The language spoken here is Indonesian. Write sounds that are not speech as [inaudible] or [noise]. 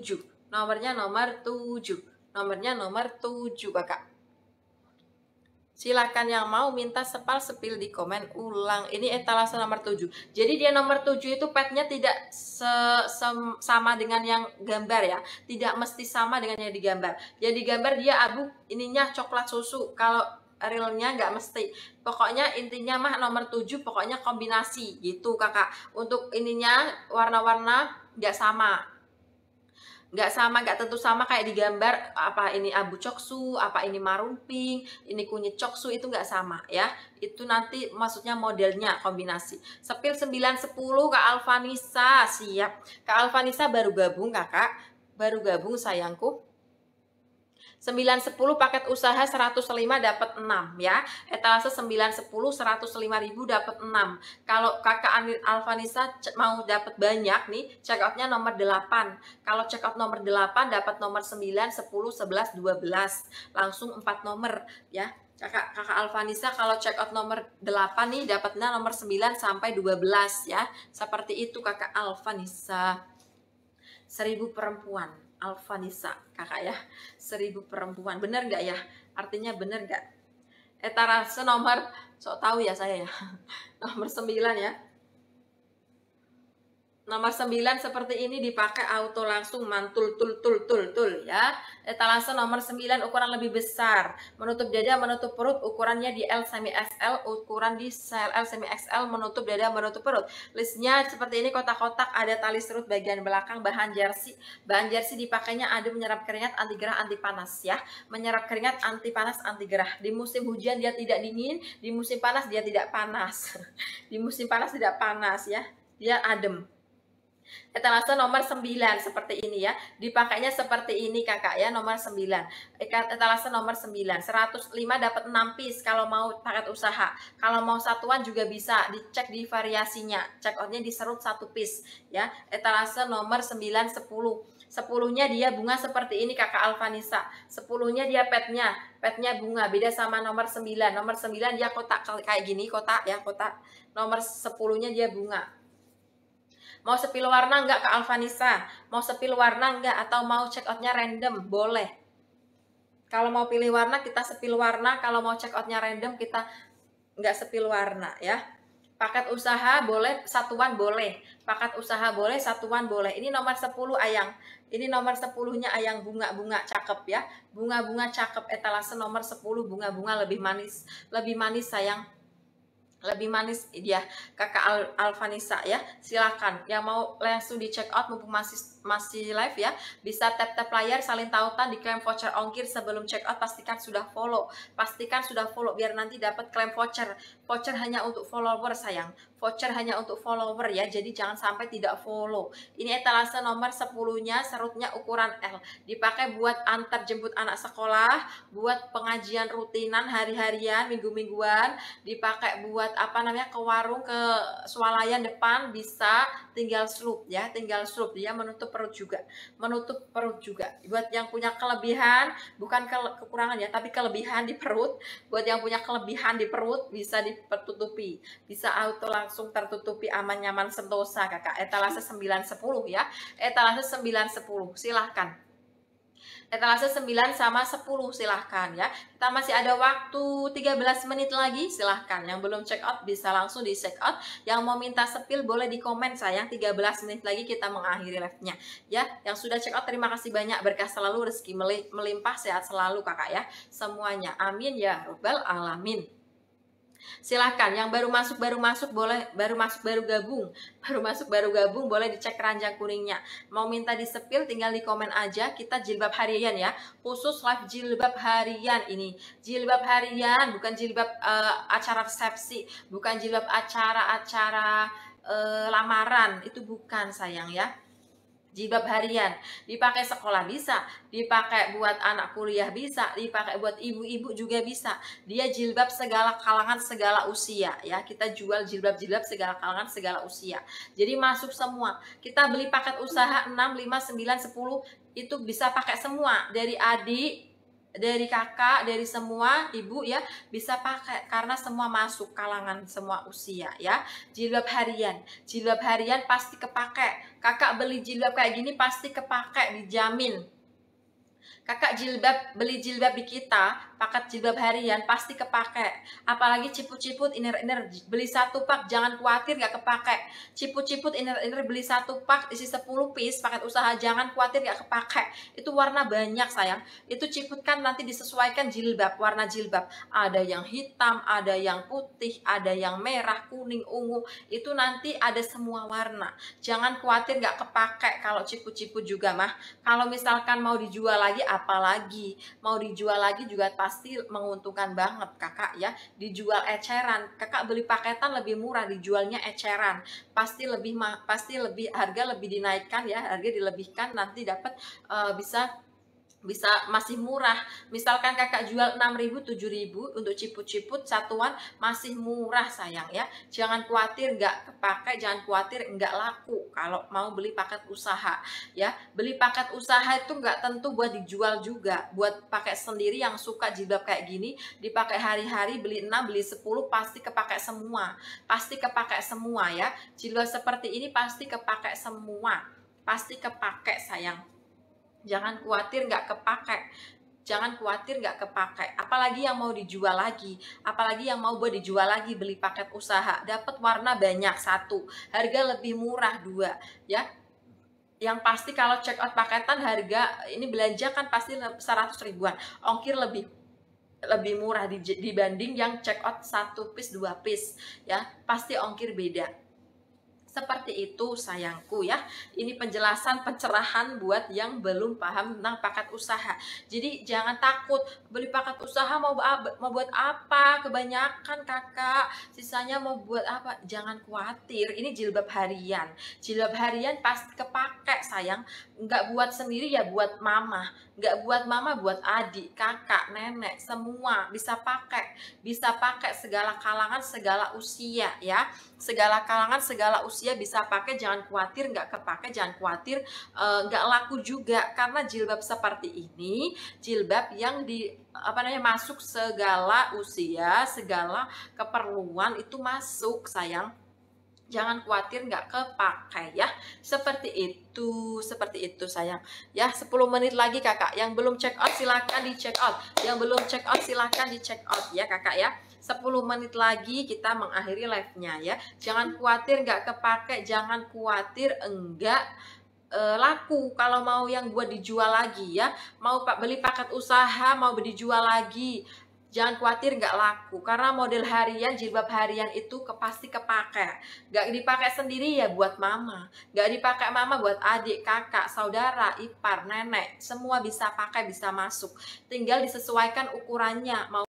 7. Nomornya nomor 7. Nomornya nomor 7, Kakak. Silakan yang mau minta sepal sepil di komen ulang. Ini etalase nomor 7. Jadi dia nomor 7 itu petnya tidak se -se sama dengan yang gambar ya. Tidak mesti sama dengan yang digambar. Jadi gambar dia abu ininya coklat susu. Kalau realnya nggak mesti. Pokoknya intinya mah nomor 7 pokoknya kombinasi gitu kakak. Untuk ininya warna-warna nggak sama nggak sama nggak tentu sama kayak di gambar apa ini abu coksu apa ini marun pink ini kunyit coksu itu nggak sama ya itu nanti maksudnya modelnya kombinasi sepil sembilan sepuluh Kak Alvanisa siap Kak Alvanisa baru gabung kakak baru gabung sayangku 910 paket usaha 105 dapat 6 ya. Etalase 910 105.000 dapat 6. Kalau Kakak Alfanisa mau dapat banyak nih, check outnya nomor 8. Kalau check out nomor 8 dapat nomor 9, 10, 11, 12. Langsung 4 nomor ya kakak kakak Alfanisa kalau check out nomor 8 nih dapatnya nomor 9 sampai 12 ya. Seperti itu kakak Alfanisa. 1000 perempuan. Alvanisa kakak ya seribu perempuan bener nggak ya artinya bener nggak etarase eh, nomor sok tahu ya saya ya [laughs] nomor sembilan ya nomor sembilan seperti ini dipakai auto langsung mantul tul tul tul ya. Etalase nomor 9 ukuran lebih besar. Menutup dada, menutup perut ukurannya di L semi XL, ukuran di L semi XL menutup dada, menutup perut. Listnya seperti ini kotak-kotak ada tali serut bagian belakang, bahan jersey. Bahan jersey dipakainya ada menyerap keringat, anti gerah, anti panas ya. Menyerap keringat, anti panas, anti gerah. Di musim hujan dia tidak dingin, di musim panas dia tidak panas. [laughs] di musim panas tidak panas ya. Dia adem. Etalase nomor 9 seperti ini ya. Dipakainya seperti ini Kakak ya, nomor 9. Etalase nomor 9. 105 dapat 6 piece kalau mau paket usaha. Kalau mau satuan juga bisa dicek di variasinya. Check outnya diserut satu piece ya. Etalase nomor 9 10. 10-nya dia bunga seperti ini Kakak Alvanisa. 10-nya dia petnya, petnya bunga beda sama nomor 9. Nomor 9 dia kotak kayak gini, kotak ya, kotak. Nomor 10-nya dia bunga Mau sepil warna nggak ke Alvanisa? Mau sepil warna nggak? Atau mau check out-nya random? Boleh. Kalau mau pilih warna kita sepil warna, kalau mau check out-nya random kita nggak sepil warna ya. Paket usaha boleh, satuan boleh. Paket usaha boleh, satuan boleh. Ini nomor 10 ayang. Ini nomor 10-nya ayang bunga-bunga cakep ya. Bunga-bunga cakep etalase nomor 10 bunga-bunga lebih manis. Lebih manis sayang lebih manis dia kakak Al Alvanisa ya silakan yang mau langsung di check out mumpung masih masih live ya, bisa tap-tap layar salin tautan di diklaim voucher ongkir sebelum check out pastikan sudah follow. Pastikan sudah follow biar nanti dapat klaim voucher. Voucher hanya untuk follower sayang. Voucher hanya untuk follower ya, jadi jangan sampai tidak follow. Ini etalase nomor 10-nya, serutnya ukuran L. Dipakai buat antar jemput anak sekolah, buat pengajian rutinan hari-harian, minggu-mingguan, dipakai buat apa namanya ke warung ke swalayan depan bisa tinggal slup ya, tinggal slup dia menutup menutup perut juga, menutup perut juga. Buat yang punya kelebihan, bukan ke kekurangan ya, tapi kelebihan di perut. Buat yang punya kelebihan di perut bisa ditutupi, bisa auto langsung tertutupi aman nyaman sentosa kakak. Etalase 910 ya, etalase 910 silahkan etalase 9 sama 10 silahkan ya. Kita masih ada waktu 13 menit lagi silahkan. Yang belum check out bisa langsung di check out. Yang mau minta sepil boleh di komen sayang. 13 menit lagi kita mengakhiri live-nya. Ya, yang sudah check out terima kasih banyak. Berkah selalu, rezeki melimpah, sehat selalu kakak ya. Semuanya. Amin ya. rubel Alamin. Silahkan, yang baru masuk baru masuk boleh, baru masuk baru gabung, [laughs] baru masuk baru gabung boleh dicek ranjang kuningnya. Mau minta disepil tinggal di komen aja. Kita jilbab harian ya, khusus live jilbab harian ini. Jilbab harian bukan jilbab uh, acara resepsi, bukan jilbab acara-acara uh, lamaran, itu bukan sayang ya jilbab harian dipakai sekolah bisa dipakai buat anak kuliah bisa dipakai buat ibu-ibu juga bisa dia jilbab segala kalangan segala usia ya kita jual jilbab-jilbab segala kalangan segala usia jadi masuk semua kita beli paket usaha 6, 5, 9, 10 itu bisa pakai semua dari adik dari kakak, dari semua ibu ya bisa pakai karena semua masuk kalangan semua usia ya. Jilbab harian, jilbab harian pasti kepake. Kakak beli jilbab kayak gini pasti kepake, dijamin kakak jilbab beli jilbab di kita paket jilbab harian pasti kepake apalagi ciput-ciput inner-inner beli satu pak jangan khawatir gak kepake ciput-ciput inner-inner beli satu pak isi 10 piece paket usaha jangan khawatir gak kepake itu warna banyak sayang itu ciput kan nanti disesuaikan jilbab warna jilbab ada yang hitam ada yang putih ada yang merah kuning ungu itu nanti ada semua warna jangan khawatir gak kepake kalau ciput-ciput juga mah kalau misalkan mau dijual lagi apa lagi mau dijual lagi juga pasti menguntungkan banget kakak ya dijual eceran kakak beli paketan lebih murah dijualnya eceran pasti lebih pasti lebih harga lebih dinaikkan ya harga dilebihkan nanti dapat uh, bisa bisa masih murah. Misalkan kakak jual 6.000, 7.000 untuk ciput-ciput satuan masih murah sayang ya. Jangan khawatir nggak kepakai, jangan khawatir nggak laku kalau mau beli paket usaha ya. Beli paket usaha itu nggak tentu buat dijual juga, buat pakai sendiri yang suka jilbab kayak gini, dipakai hari-hari beli 6, beli 10 pasti kepakai semua. Pasti kepakai semua ya. Jilbab seperti ini pasti kepakai semua. Pasti kepakai sayang Jangan khawatir nggak kepakai. Jangan khawatir nggak kepakai. Apalagi yang mau dijual lagi. Apalagi yang mau buat dijual lagi beli paket usaha. Dapat warna banyak satu. Harga lebih murah dua. Ya, yang pasti kalau check out paketan harga ini belanja kan pasti 100 ribuan ongkir lebih lebih murah dibanding yang check out satu piece dua piece ya pasti ongkir beda seperti itu sayangku ya. Ini penjelasan pencerahan buat yang belum paham tentang paket usaha. Jadi jangan takut beli paket usaha mau mau buat apa? Kebanyakan kakak, sisanya mau buat apa? Jangan khawatir. Ini jilbab harian. Jilbab harian pasti kepake sayang. Nggak buat sendiri ya buat mama. Nggak buat mama buat adik, kakak, nenek, semua bisa pakai. Bisa pakai segala kalangan, segala usia ya. Segala kalangan, segala usia ya bisa pakai jangan khawatir nggak kepake jangan khawatir uh, nggak laku juga karena jilbab seperti ini jilbab yang di apa namanya masuk segala usia segala keperluan itu masuk sayang jangan khawatir nggak kepakai ya seperti itu seperti itu sayang ya 10 menit lagi kakak yang belum check out silahkan di check out yang belum check out silahkan di check out ya kakak ya 10 menit lagi kita mengakhiri live-nya ya jangan khawatir nggak kepakai jangan khawatir enggak eh, laku kalau mau yang buat dijual lagi ya mau pak beli paket usaha mau dijual lagi Jangan khawatir nggak laku karena model harian jilbab harian itu ke, pasti kepakai. Nggak dipakai sendiri ya buat mama, nggak dipakai mama buat adik, kakak, saudara, ipar, nenek, semua bisa pakai bisa masuk. Tinggal disesuaikan ukurannya mau